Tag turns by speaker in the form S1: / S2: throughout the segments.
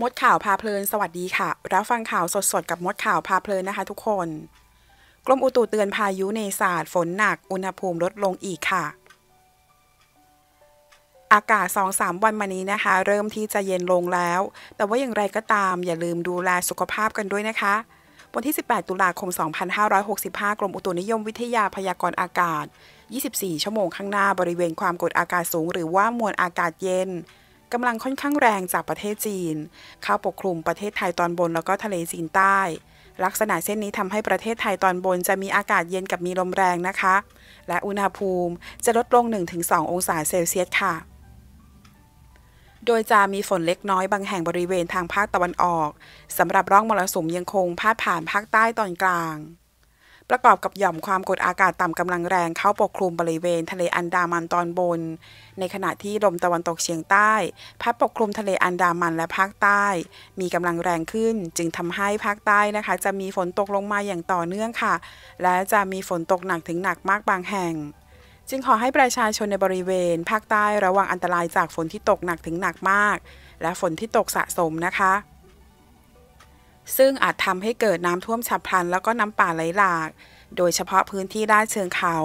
S1: มดข่าวพาเพลินสวัสดีค่ะรับฟังข่าวสดๆ กับมดข่าวพาเพลินนะคะทุกคนกรมอุตุเตือนพายุในศาสตร์ฝนหนัก อุณหภูมิลดลงอีกค่ะ อากาศ 2-3 วันมานี้นะคะ เริ่มที่จะเย็นลงแล้ว แต่ว่าอย่างไรก็ตามอย่าลืมดูแลสุขภาพกันด้วยนะคะวันที่ 18 ตุลาคม 2565 กรมอุตุนิยมวิทยาพยากรณ์อากาศ 24 ชั่วโมงข้างหน้าบริเวณความกดอากาศสูง หรือว่ามวลอากาศเย็นกำลังค่อนข้างแรงจากประเทศจีน เข้าปกคลุมประเทศไทยตอนบนแล้วก็ทะเลจีนใต้ ลักษณะเส้นนี้ทำให้ประเทศไทยตอนบนจะมีอากาศเย็นกับมีลมแรงนะคะ และอุณหภูมิจะลดลง 1-2 องศาเซลเซียสค่ะ โดยจะมีฝนเล็กน้อยบางแห่งบริเวณทางภาคตะวันออกสำหรับร่องมรสุมยังคงพาดผ่านภาคใต้ตอนกลางประกอบกับหย่อมความกดอากาศต่ำกำลังแรงเข้าปกคลุมบริเวณทะเลอันดามันตอนบน ในขณะที่ลมตะวันตกเฉียงใต้พัดปกคลุมทะเลอันดามันและภาคใต้ มีกำลังแรงขึ้นจึงทำให้ภาคใต้นะคะ จะมีฝนตกลงมาอย่างต่อเนื่องค่ะ และจะมีฝนตกหนักถึงหนักมากบางแห่ง จึงขอให้ประชาชนในบริเวณ ภาคใต้ระวังอันตรายจากฝนที่ตกหนักถึงหนักมาก และฝนที่ตกสะสมนะคะซึ่งอาจทำให้เกิดน้ำท่วมฉับพลันแล้วก็น้ำป่าไหลหลาก โดยเฉพาะพื้นที่ด้านเชิงเขา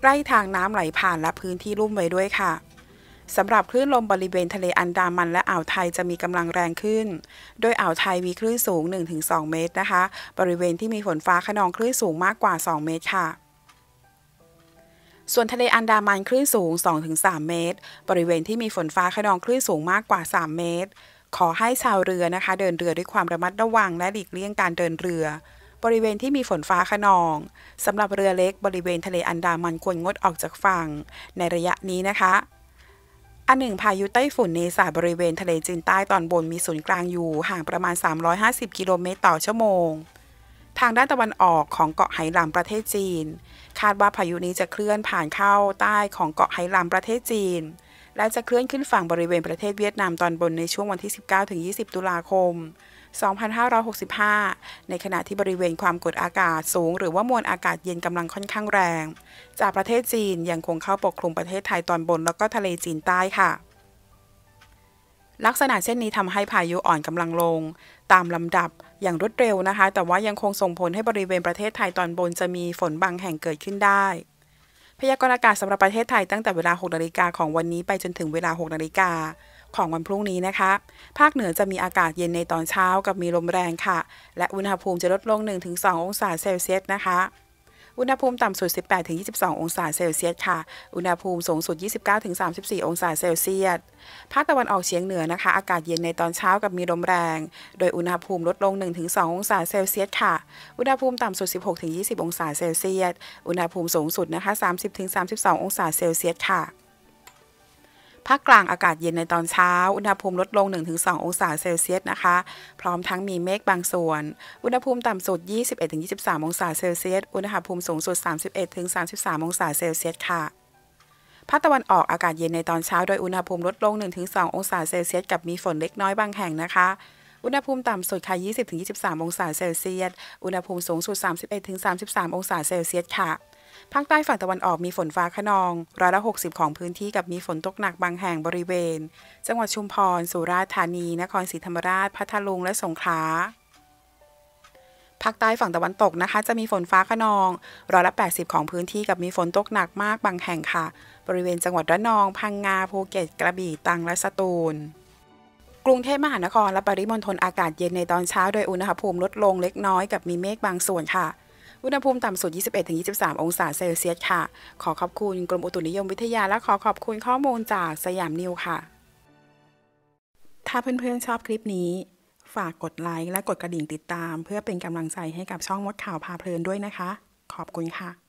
S1: ใกล้ทางน้ำไหลผ่านและพื้นที่ลุ่มไว้ด้วยค่ะ สำหรับคลื่นลมบริเวณทะเลอันดามันและอ่าวไทยจะมีกำลังแรงขึ้น โดยอ่าวไทยมีคลื่นสูง 1-2 เมตรนะคะ บริเวณที่มีฝนฟ้าขนองคลื่นสูงมากกว่า 2 เมตรค่ะ ส่วนทะเลอันดามันคลื่นสูง 2-3 เมตร บริเวณที่มีฝนฟ้าขนองคลื่นสูงมากกว่า 3 เมตรขอให้ชาวเรือนะคะเดินเรือด้วยความระมัดระวังและหลีกเลี่ยงการเดินเรือ บริเวณที่มีฝนฟ้าขนองสำหรับเรือเล็กบริเวณทะเลอันดามันควรงดออกจากฝั่งในระยะนี้นะคะ อันหนึ่ง พายุไต้ฝุ่นเนสาบริเวณทะเลจีนใต้ตอนบนมีศูนย์กลางอยู่ ห่างประมาณ 350 กิโลเมตรต่อชั่วโมง ทางด้านตะวันออกของเกาะไหหลำประเทศจีน คาดว่าพายุนี้จะเคลื่อนผ่านเข้าใต้ของเกาะไหหลำประเทศจีนและจะเคลื่อนขึ้นฝั่งบริเวณประเทศเวียดนามตอนบนในช่วงวันที่ 19-20 ตุลาคม 2565 ในขณะที่บริเวณความกดอากาศสูงหรือว่ามวลอากาศเย็นกำลังค่อนข้างแรง จากประเทศจีนยังคงเข้าปกคลุมประเทศไทยตอนบนแล้วก็ทะเลจีนใต้ค่ะ ลักษณะเช่นนี้ทำให้พายุอ่อนกำลังลง ตามลำดับอย่างรวดเร็วนะคะ แต่ว่ายังคงส่งผลให้บริเวณประเทศไทยตอนบนจะมีฝนบางแห่งเกิดขึ้นได้พยากรณ์อากาศสำหรับประเทศไทยตั้งแต่เวลา 6 นาฬิกาของวันนี้ ไปจนถึงเวลา 6 นาฬิกาของวันพรุ่งนี้นะคะ ภาคเหนือจะมีอากาศเย็นในตอนเช้ากับมีลมแรงค่ะ และอุณหภูมิจะลดลง 1-2 องศาเซลเซียสนะคะอุณหภูมิต่ำสุด 18-22 องศาเซลเซียสค่ะ อุณหภูมิสูงสุด 29-34 องศาเซลเซียสภาคตะวันออกเฉียงเหนือนะคะ อากาศเย็นในตอนเช้ากับมีลมแรง โดยอุณหภูมิลดลง 1-2 องศาเซลเซียสค่ะ อุณหภูมิต่ำสุด 16-20 องศาเซลเซียส อุณหภูมิสูงสุดนะคะ 30-32 องศาเซลเซียสค่ะภาคกลางอากาศเย็นในตอนเช้า อุณหภูมิลดลง 1-2 องศาเซลเซียสนะคะ พร้อมทั้งมีเมฆบางส่วน อุณหภูมิต่ำสุด 21-23 องศาเซลเซียสอุณหภูมิ สูงสุด31-33องศาเซลเซียสค่ะภาคตะวันออกอากาศเย็นในตอนเช้าโดยอุณหภูมิลดลง 1-2 องศาเซลเซียสกับมีฝนเล็กน้อยบางแห่งนะคะ อุณหภูมิต่ำสุดค่ะ20-23 องศาเซลเซียสอุณหภูมิสูงสุด 31-33องศาเซลเซียสค่ะภาคใต้ฝั่งตะวันออกมีฝนฟ้าขนอง ร้อยละ 60 ของพื้นที่กับมีฝนตกหนักบางแห่งบริเวณ จังหวัดชุมพร สุราษฎร์ธานี นครศรีธรรมราช พัทลุง และสงขลาภาคใต้ฝั่งตะวันตกนะคะ จะมีฝนฟ้าขนองร้อยละ 80 ของพื้นที่กับมีฝนตกหนักมากบางแห่งค่ะ บริเวณจังหวัดระนอง พังงาภูเก็ต กระบี่ตรังและสตูล กรุงเทพมหานคร และปริมณฑลอากาศเย็นในตอนเช้าโดยอุณหภูมิลดลงเล็กน้อยกับมีเมฆบางส่วนค่ะอุณหภูมิต่ำสุด21-23 องศาเซลเซียสค่ะ ขอขอบคุณกรมอุตุนิยมวิทยา และขอขอบคุณข้อมูลจากสยามนิวค่ะ ถ้าเพื่อนๆชอบคลิปนี้ ฝากกดไลค์ และกดกระดิ่งติดตาม เพื่อเป็นกำลังใจให้กับช่องมดข่าวพาเพลินด้วยนะคะ ขอบคุณค่ะ